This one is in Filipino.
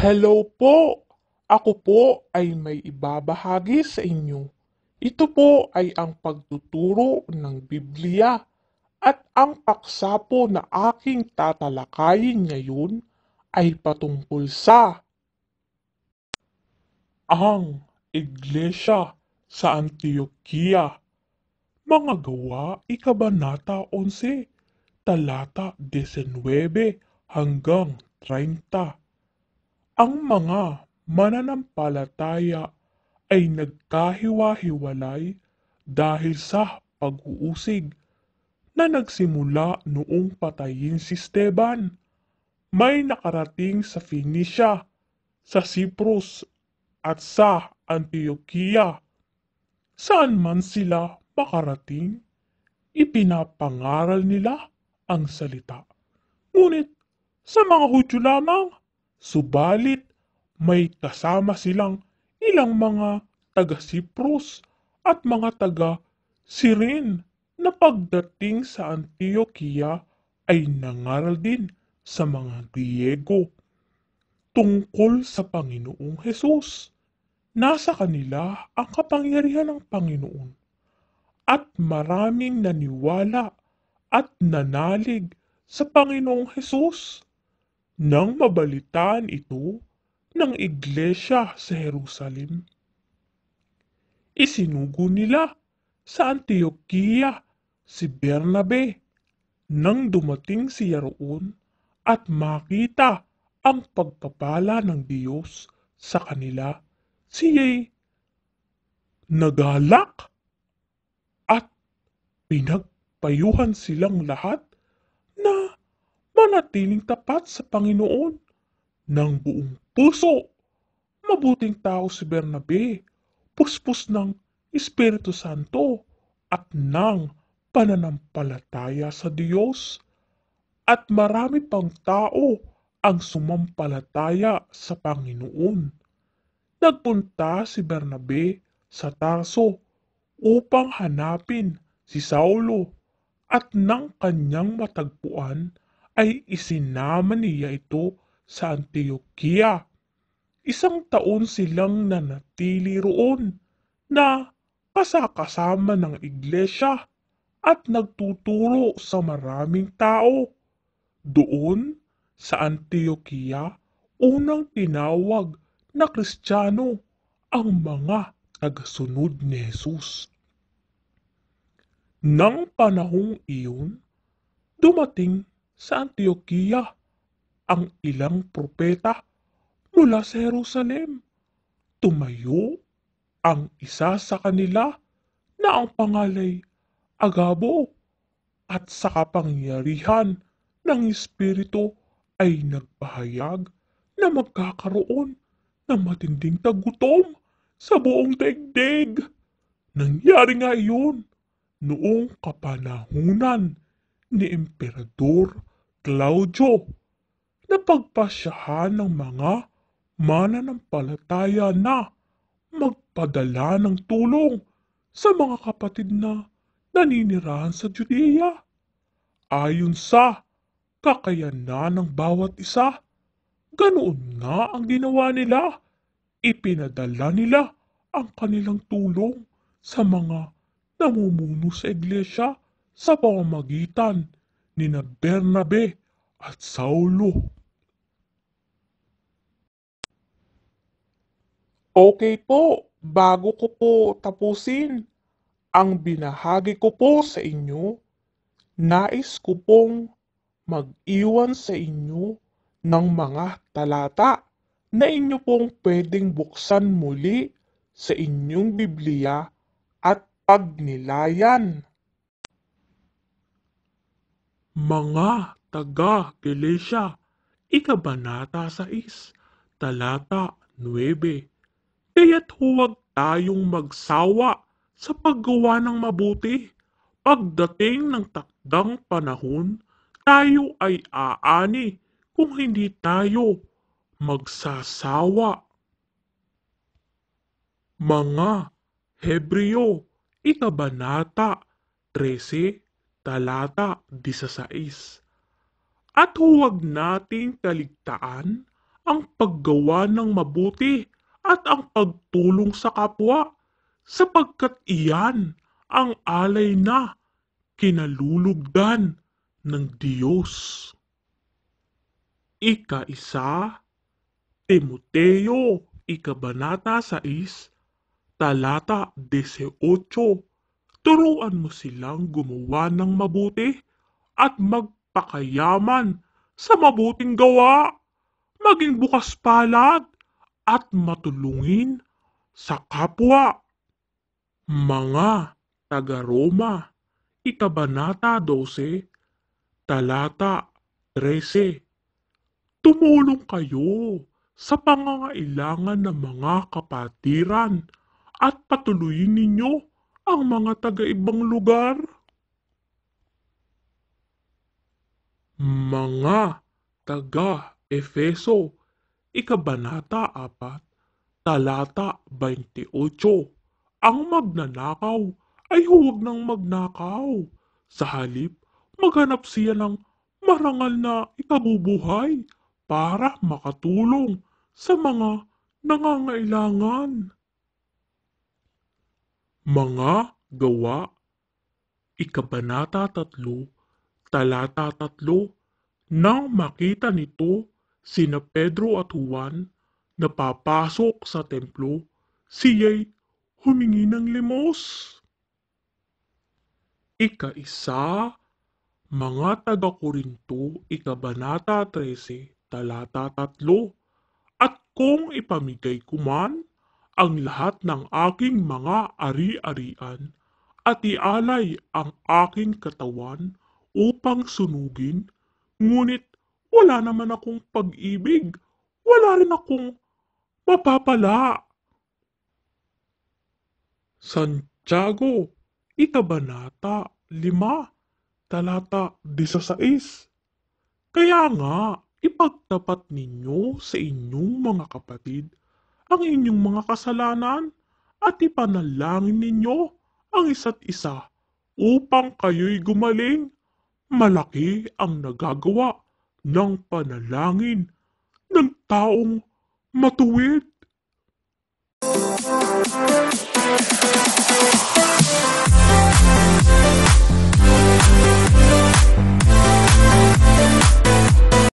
Hello po! Ako po ay may ibabahagi sa inyo. Ito po ay ang pagtuturo ng Biblia at ang paksa po na aking tatalakayin ngayon ay patungkol sa ang Iglesia sa Antioquia. Mga gawa, Ikabanata 11, talata 19 hanggang 30 ang mga mananampalataya ay nagkahiwa-hiwalay dahil sa pag-uusig na nagsimula noong patayin si Esteban. May nakarating sa Phoenicia, sa Cyprus at sa Antioquia. Saan man sila makarating, ipinapangaral nila ang salita. Ngunit sa mga Hudyo lamang Subalit may kasama silang ilang mga taga Cyprus at mga taga Sirin na pagdating sa Antioquia ay nangaral din sa mga Griego tungkol sa Panginoong Hesus. Nasa kanila ang kapangyarihan ng Panginoon at maraming naniwala at nanalig sa Panginoong Hesus nang mabalitaan ito ng iglesia sa Jerusalem. Isinugo nila sa Antioquia si Bernabe nang dumating siya roon at makita ang pagpapala ng Diyos sa kanila. Siya'y nagalak at pinagpayuhan silang lahat manatiling tapat sa Panginoon ng buong puso. Mabuting tao si Bernabe, puspos ng Espiritu Santo at ng pananampalataya sa Diyos. At marami pang tao ang sumampalataya sa Panginoon. Nagpunta si Bernabe sa Tarso upang hanapin si Saulo at nang kanyang matagpuan ay isinama niya ito sa Antioquia. Isang taon silang nanatili roon na kasakasama ng iglesia at nagtuturo sa maraming tao. Doon, sa Antioquia, unang tinawag na Kristiyano ang mga tagasunod ni Jesus. Nang panahong iyon, dumating sa Antioquia ang ilang propeta mula sa Jerusalem. Tumayo ang isa sa kanila na ang pangalay Agabo at sa kapangyarihan ng Espiritu ay nagpahayag na magkakaroon ng matinding tagutom sa buong daigdig. Nangyari nga iyon noong kapanahunan ni Emperador Claudio, napagpasyahan ng mga mananampalataya na magpadala ng tulong sa mga kapatid na naninirahan sa Judea. Ayon sa kakayanan ng bawat isa, ganoon nga ang ginawa nila. Ipinadala nila ang kanilang tulong sa mga namumuno sa iglesia sa pamamagitan ni na Bernabe at Saulo. Okay po, bago ko po tapusin ang binahagi ko po sa inyo, nais ko pong mag-iwan sa inyo ng mga talata na inyo pong pwedeng buksan muli sa inyong Biblia at pagnilayan mga taga-Iglesia, Ikabanata 6, Talata 9. Kaya't huwag tayong magsawa sa paggawa ng mabuti. Pagdating ng takdang panahon, tayo ay aani kung hindi tayo magsasawa. Mga Hebreo, Ikabanata 13, talata 16. At huwag nating kaligtaan ang paggawa ng mabuti at ang pagtulong sa kapwa sapagkat iyan ang alay na kinalulugdan ng Diyos. Ikaisa, Timoteo, Ikabanata 6, Talata 18 turuan mo silang gumawa ng mabuti at magpakayaman sa mabuting gawa, maging bukas palad at matulungin sa kapwa. Mga taga-Roma, Ikabanata 12, Talata 13 Tumulong kayo sa pangangailangan ng mga kapatiran at patuloyin ninyo ang mga taga-ibang lugar? Mga taga-Efeso, Ikabanata 4, Talata 28. Ang magnanakaw ay huwag nang magnakaw. Sa halip, maghanap siya ng marangal na ikabubuhay para makatulong sa mga nangangailangan. Mga Gawa, Ikabanata 3, Talata 3, nang makita nito sina Pedro at Juan na papasok sa templo, siya'y humingi ng limos. Ikaisa, mga taga-Korinto, Ikabanata 13, talata 3, at kung ipamigay ko man, ang lahat ng aking mga ari-arian at ialay ang aking katawan upang sunugin, ngunit wala naman akong pag-ibig, wala rin akong mapapala. Santiago, Ikabanata 5, Talata 16 Kaya nga, ipagtapat ninyo sa inyong mga kapatid ang inyong mga kasalanan at ipanalangin ninyo ang isa't isa upang kayo'y gumaling. Malaki ang nagagawa ng panalangin ng taong matuwid. Thank